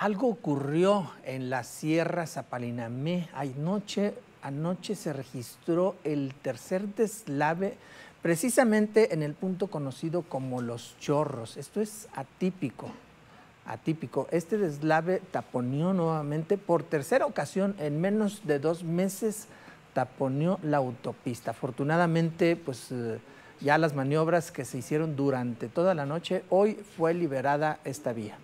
algo ocurrió en la Sierra Zapalinamé. Anoche, anoche se registró el tercer deslave precisamente en el punto conocido como Los Chorros. Esto es atípico, atípico. Este deslave taponeó nuevamente por tercera ocasión en menos de dos meses taponeó la autopista. Afortunadamente, pues eh, ya las maniobras que se hicieron durante toda la noche, hoy fue liberada esta vía.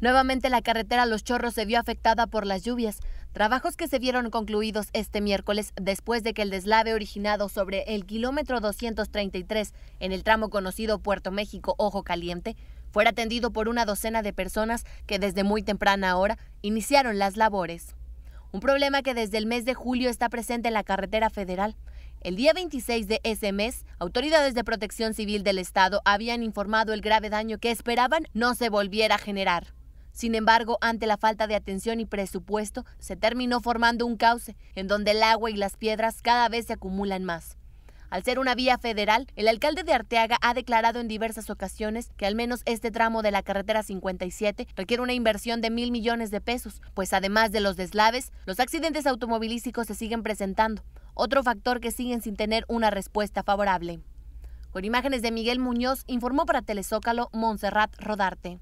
Nuevamente la carretera Los Chorros se vio afectada por las lluvias, trabajos que se vieron concluidos este miércoles después de que el deslave originado sobre el kilómetro 233 en el tramo conocido Puerto México Ojo Caliente fuera atendido por una docena de personas que desde muy temprana hora iniciaron las labores. Un problema que desde el mes de julio está presente en la carretera federal. El día 26 de ese mes, autoridades de protección civil del Estado habían informado el grave daño que esperaban no se volviera a generar. Sin embargo, ante la falta de atención y presupuesto, se terminó formando un cauce, en donde el agua y las piedras cada vez se acumulan más. Al ser una vía federal, el alcalde de Arteaga ha declarado en diversas ocasiones que al menos este tramo de la carretera 57 requiere una inversión de mil millones de pesos, pues además de los deslaves, los accidentes automovilísticos se siguen presentando, otro factor que siguen sin tener una respuesta favorable. Con imágenes de Miguel Muñoz, informó para Telezócalo Montserrat Rodarte.